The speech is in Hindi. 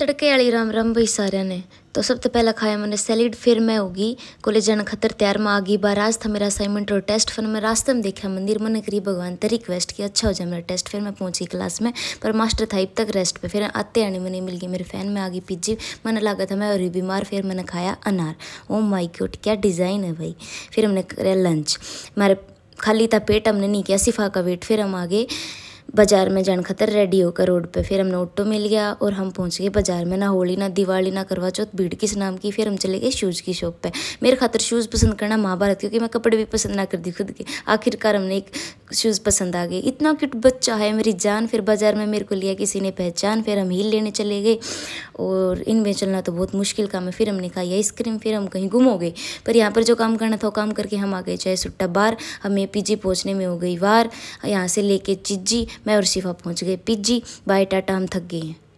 तड़के वाली राम राम भाई सारे ने तो तो पहला खाया मैंने सैलिड फिर मैं होगी कॉलेज जाना खतर तैयार में आ गई बाराज था मेरा असाइनमेंट और टेस्ट फिर मैं रास्ते में देखा मंदिर मैंने करी भगवान तक रिक्वेस्ट की अच्छा हो जाए मेरा टेस्ट फिर मैं पहुंची क्लास में पर मास्टर था इब तक रेस्ट पे फिर आते आने मैंने मिल गई मेरे फैन में आ गई पिज्जी मैंने लगा था मैं और बीमार फिर मैंने खाया अनार ओ माई क्यूट क्या डिज़ाइन है भाई फिर हमने करा लंच मारे खाली था पेट हमने नहीं किया सिफा का वेट फिर हम आ गए बाज़ार में जाने खातर रेडी होकर रोड पे फिर हमने ऑटो मिल गया और हम पहुंच गए बाज़ार में ना होली ना दिवाली ना करवा चौथ भीड़ किस नाम की फिर हम चले गए शूज़ की शॉप पे मेरे खातर शूज़ पसंद करना महाभारत क्योंकि मैं कपड़े भी पसंद ना करती खुद के आखिरकार हमने एक शूज़ पसंद आ गए इतना क्यूट बच्चा है मेरी जान फिर बाज़ार में मेरे को लिया किसी ने पहचान फिर हम हील लेने चले गए और इनमें चलना तो बहुत मुश्किल काम है फिर हमने खाई आइसक्रीम फिर हम कहीं गुम हो गए पर यहाँ पर जो काम करना था वो काम करके हम आ गए चाहे सुट्टा बार हमें पीजी पहुँचने में हो गई वार यहाँ से लेके चिज्जी मैं और शिफा पहुँच गए पिज्जी बाय टाटा हम थक गए हैं